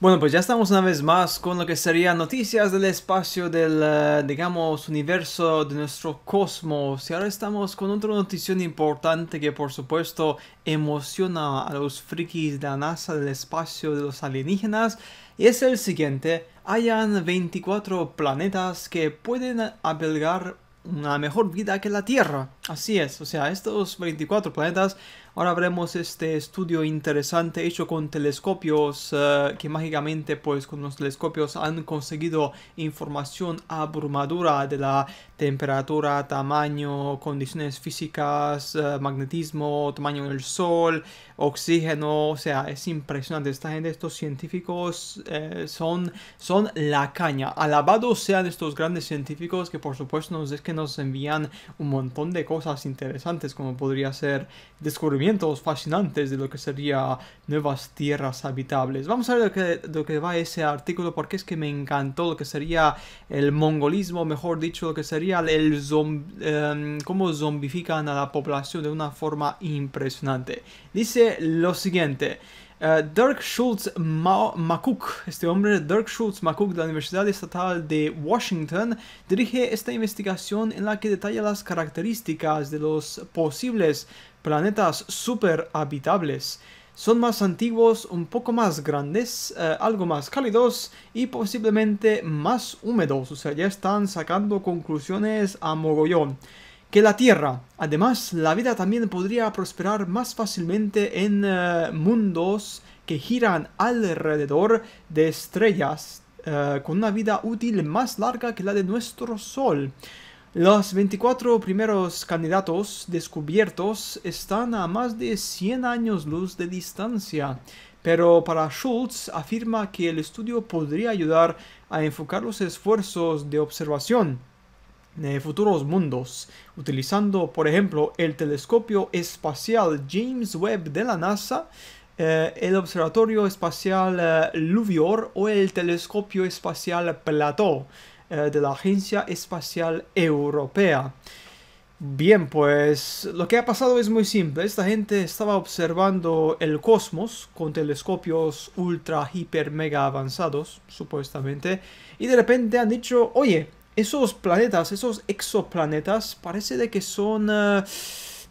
Bueno, pues ya estamos una vez más con lo que serían noticias del espacio del, eh, digamos, universo de nuestro cosmos. Y ahora estamos con otra notición importante que por supuesto emociona a los frikis de la NASA del espacio de los alienígenas. Y es el siguiente, hayan 24 planetas que pueden albergar una mejor vida que la Tierra. Así es, o sea, estos 24 planetas, ahora veremos este estudio interesante hecho con telescopios eh, que mágicamente pues con los telescopios han conseguido información abrumadora de la temperatura, tamaño, condiciones físicas, eh, magnetismo, tamaño del sol, oxígeno, o sea, es impresionante, esta gente, estos científicos eh, son, son la caña, alabados sean estos grandes científicos que por supuesto nos es que nos envían un montón de cosas cosas interesantes como podría ser descubrimientos fascinantes de lo que sería nuevas tierras habitables. Vamos a ver lo que, lo que va ese artículo porque es que me encantó lo que sería el mongolismo, mejor dicho, lo que sería el zombie, em, cómo zombifican a la población de una forma impresionante. Dice lo siguiente. Eh, Dirk Schultz McCook, este hombre, Dirk Schultz McCook de la Universidad Estatal de Washington, dirige esta investigación en la que detalla las características de los posibles planetas superhabitables. Son más antiguos, un poco más grandes, eh, algo más cálidos y posiblemente más húmedos, o sea, ya están sacando conclusiones a mogollón que la tierra. Además, la vida también podría prosperar más fácilmente en eh, mundos que giran alrededor de estrellas, eh, con una vida útil más larga que la de nuestro Sol. Los 24 primeros candidatos descubiertos están a más de 100 años luz de distancia, pero para Schultz afirma que el estudio podría ayudar a enfocar los esfuerzos de observación de eh, futuros mundos, utilizando, por ejemplo, el telescopio espacial James Webb de la NASA, eh, el observatorio espacial eh, Luvior o el telescopio espacial Plateau de la Agencia Espacial Europea. Bien, pues lo que ha pasado es muy simple. Esta gente estaba observando el cosmos con telescopios ultra, hiper, mega avanzados, supuestamente, y de repente han dicho, oye, esos planetas, esos exoplanetas, parece de que son eh,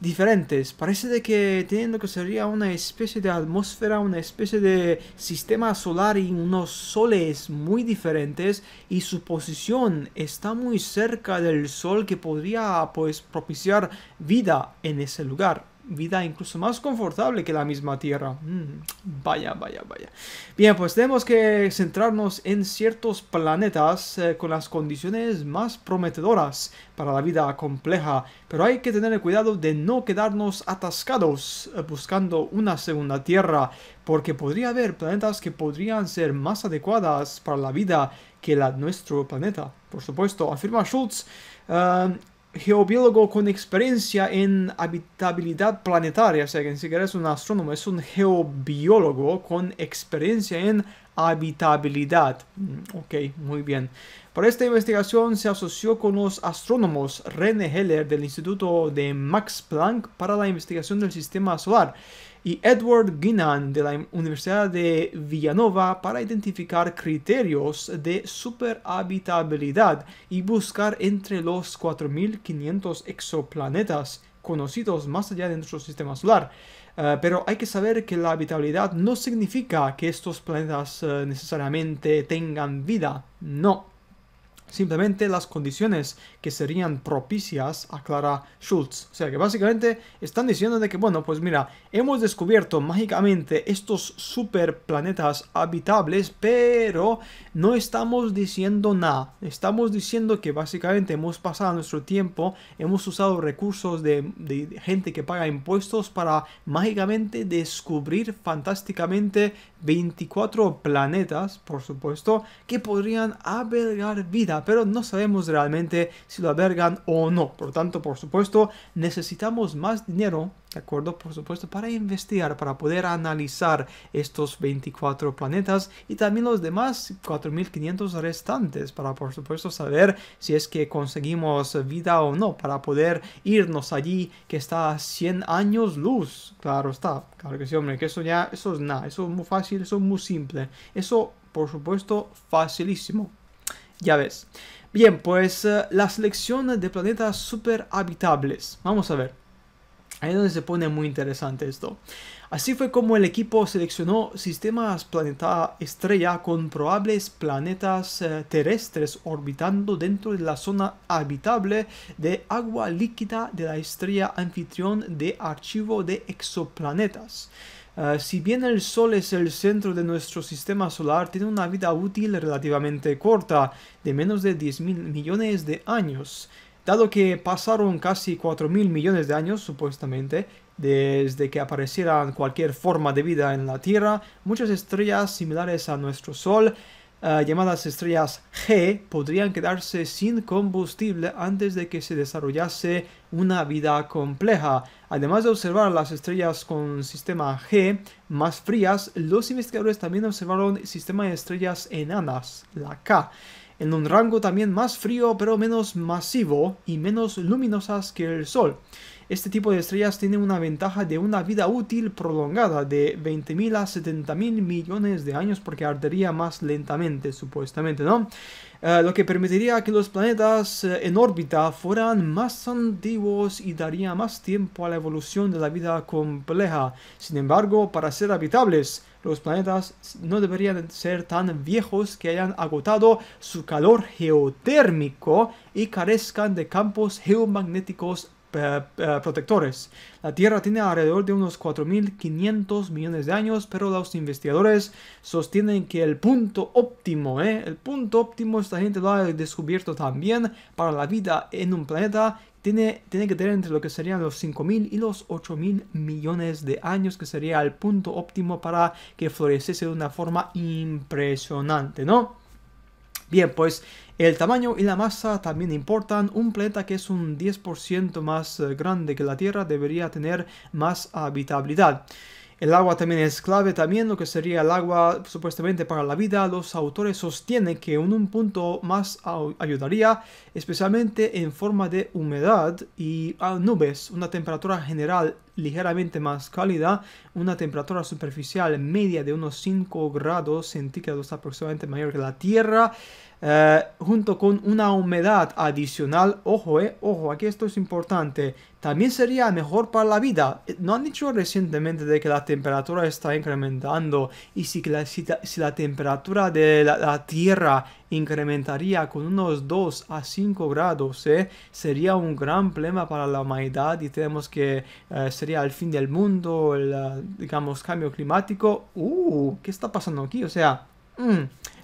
diferentes. Parece de que tienen lo que sería una especie de atmósfera, una especie de sistema solar y unos soles muy diferentes. Y su posición está muy cerca del sol que podría pues propiciar vida en ese lugar vida incluso más confortable que la misma Tierra. Mm, vaya, vaya, vaya. Bien, pues tenemos que centrarnos en ciertos planetas eh, con las condiciones más prometedoras para la vida compleja, pero hay que tener el cuidado de no quedarnos atascados eh, buscando una segunda Tierra, porque podría haber planetas que podrían ser más adecuadas para la vida que la nuestro planeta. Por supuesto, afirma Schultz. Eh, geobiólogo con experiencia en habitabilidad planetaria, o sea que en siquiera es un astrónomo, es un geobiólogo con experiencia en habitabilidad. Mm, ok, muy bien. Para esta investigación se asoció con los astrónomos René Heller del Instituto de Max Planck para la investigación del Sistema Solar y Edward Guinan de la Universidad de Villanova para identificar criterios de superhabitabilidad y buscar entre los 4.500 exoplanetas conocidos más allá de nuestro sistema solar. Eh, pero hay que saber que la habitabilidad no significa que estos planetas eh, necesariamente tengan vida, no simplemente las condiciones que serían propicias aclara Clara Schultz. O sea que básicamente están diciendo de que, bueno, pues mira, hemos descubierto mágicamente estos super planetas habitables, pero no estamos diciendo nada. Estamos diciendo que básicamente hemos pasado nuestro tiempo, hemos usado recursos de, de gente que paga impuestos para mágicamente descubrir fantásticamente 24 planetas, por supuesto, que podrían albergar vida pero no sabemos realmente si lo albergan o no. Por lo tanto, por supuesto, necesitamos más dinero, ¿de acuerdo? Por supuesto, para investigar, para poder analizar estos 24 planetas y también los demás 4.500 restantes, para por supuesto saber si es que conseguimos vida o no, para poder irnos allí que está a 100 años luz. Claro está, claro que sí, hombre, que eso ya, eso es nada, eso es muy fácil, eso es muy simple, eso por supuesto facilísimo. Ya ves. Bien, pues eh, la selección de planetas super habitables. Vamos a ver. Ahí es donde se pone muy interesante esto. Así fue como el equipo seleccionó sistemas planetas estrella con probables planetas eh, terrestres orbitando dentro de la zona habitable de agua líquida de la estrella anfitrión de archivo de exoplanetas. Ah, si bien el Sol es el centro de nuestro sistema solar, tiene una vida útil relativamente corta, de menos de 10.000 millones de años. Dado que pasaron casi 4.000 millones de años, supuestamente, desde que apareciera cualquier forma de vida en la Tierra, muchas estrellas similares a nuestro Sol Ah, llamadas estrellas G podrían quedarse sin combustible antes de que se desarrollase una vida compleja. Además de observar las estrellas con sistema G más frías, los investigadores también observaron el sistema de estrellas enanas, la K en un rango también más frío pero menos masivo y menos luminosas que el Sol. Este tipo de estrellas tiene una ventaja de una vida útil prolongada de 20.000 a 70.000 millones de años porque ardería más lentamente, supuestamente, ¿no? Eh, lo que permitiría que los planetas eh, en órbita fueran más antiguos y daría más tiempo a la evolución de la vida compleja. Sin embargo, para ser habitables, los planetas no deberían ser tan viejos que hayan agotado su calor geotérmico y carezcan de campos geomagnéticos eh, eh, protectores. La Tierra tiene alrededor de unos 4.500 millones de años, pero los investigadores sostienen que el punto óptimo, ¿eh? el punto óptimo, esta gente lo ha descubierto también para la vida en un planeta tiene, tiene, que tener entre lo que serían los 5.000 y los 8.000 millones de años, que sería el punto óptimo para que floreciese de una forma impresionante, ¿no? Bien, pues el tamaño y la masa también importan. Un planeta que es un 10% más eh, grande que la Tierra debería tener más habitabilidad. El agua también es clave, también lo que sería el agua supuestamente para la vida. Los autores sostienen que en un punto más ayudaría, especialmente en forma de humedad y ah, nubes, una temperatura general ligeramente más cálida, una temperatura superficial media de unos 5 grados centígrados aproximadamente mayor que la Tierra, eh, junto con una humedad adicional, ojo, eh, ojo, aquí esto es importante, también sería mejor para la vida. No han dicho recientemente de que la temperatura está incrementando y si la, si temperatura de la Tierra incrementaría con unos 2 a 5 grados, ¿eh? sería un gran problema para la humanidad y tenemos que eh, sería el fin del mundo, el, eh, digamos, cambio climático. Uh, ¿qué está pasando aquí? O sea, mm,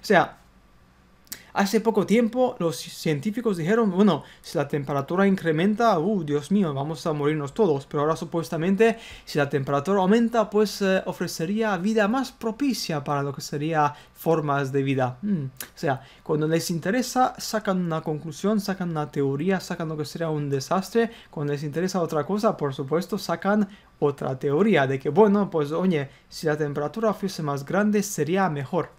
o sea, Hace poco tiempo los científicos dijeron, bueno, si la temperatura incrementa, uh, Dios mío, vamos a morirnos todos, pero ahora supuestamente si la temperatura aumenta, pues eh, ofrecería vida más propicia para lo que serían formas de vida. Mm. O sea, cuando les interesa, sacan una conclusión, sacan una teoría, sacan lo que sería un desastre, cuando les interesa otra cosa, por supuesto, sacan otra teoría de que, bueno, pues oye, si la temperatura fuese más grande, sería mejor.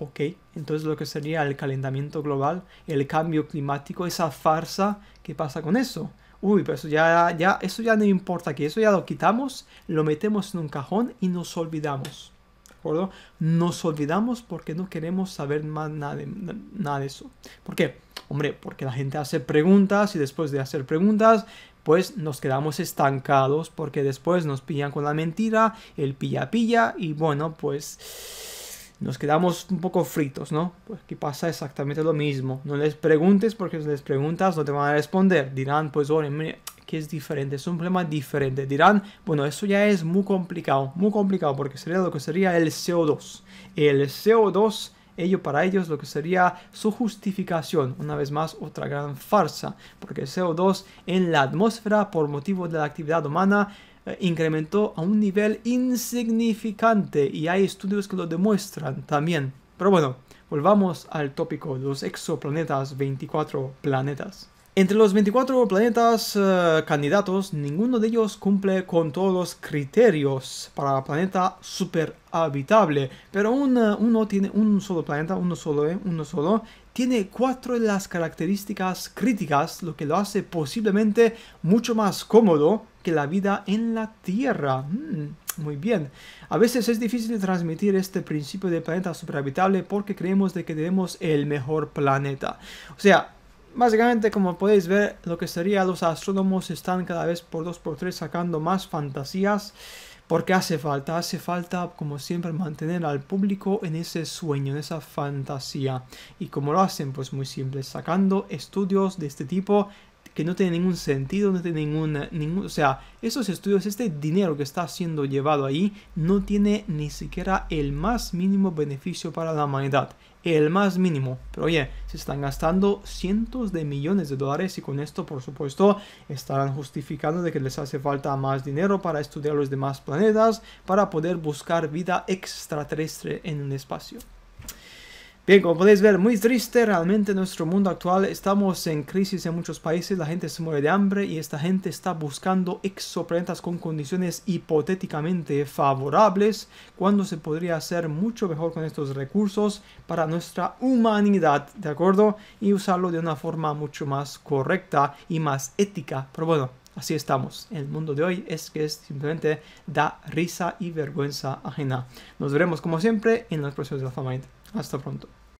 Ok, entonces lo que sería el calentamiento global, el cambio climático, esa farsa, ¿qué pasa con eso? Uy, pues eso ya, ya, eso ya no importa que eso ya lo quitamos, lo metemos en un cajón y nos olvidamos. ¿De acuerdo? Nos olvidamos porque no queremos saber más nada de, nada de eso. ¿Por qué? Hombre, porque la gente hace preguntas y después de hacer preguntas, pues nos quedamos estancados porque después nos pillan con la mentira, el pilla pilla y bueno, pues nos quedamos un poco fritos, ¿no? Pues pasa exactamente lo mismo. No les preguntes porque si les preguntas no te van a responder. Dirán, pues, bueno qué que es diferente, es un problema diferente. Dirán, bueno, eso ya es muy complicado, muy complicado porque sería lo que sería el CO2. El CO2 ello para ellos lo que sería su justificación, una vez más otra gran farsa, porque el CO2 en la atmósfera por motivo de la actividad humana eh, incrementó a un nivel insignificante y hay estudios que lo demuestran también. Pero bueno, volvamos al tópico, los exoplanetas, 24 planetas. Entre los 24 planetas eh, candidatos, ninguno de ellos cumple con todos los criterios para planeta superhabitable, pero un, eh, uno tiene un solo planeta, uno solo, uno solo, tiene cuatro de las características críticas, lo que lo hace posiblemente mucho más cómodo que la vida en la Tierra. Mm, muy bien. A veces es difícil transmitir este principio de planeta superhabitable porque creemos de que tenemos el mejor planeta. O sea, básicamente como podéis ver, lo que sería los astrónomos están cada vez por dos por tres sacando más fantasías porque hace falta, hace falta como siempre mantener al público en ese sueño, en esa fantasía. Y como lo hacen, pues muy simple, sacando estudios de este tipo que no tienen ningún sentido, no tienen ningún, ningún, o sea, esos estudios, este dinero que está siendo llevado ahí, no tiene ni siquiera el más mínimo beneficio para la humanidad el más mínimo. Pero oye, se están gastando cientos de millones de dólares y con esto, por supuesto, estarán justificando de que les hace falta más dinero para estudiar los demás planetas, para poder buscar vida extraterrestre en un espacio. Bien, como podéis ver, muy triste realmente nuestro mundo actual. Estamos en crisis en muchos países, la gente se muere de hambre y esta gente está buscando exoplanetas con condiciones hipotéticamente favorables, cuando se podría hacer mucho mejor con estos recursos para nuestra humanidad, ¿de acuerdo? Y usarlo de una forma mucho más correcta y más ética. Pero bueno, así estamos. El mundo de hoy es que es simplemente da risa y vergüenza ajena. Nos veremos como siempre en los próximas de la fama. Hasta pronto.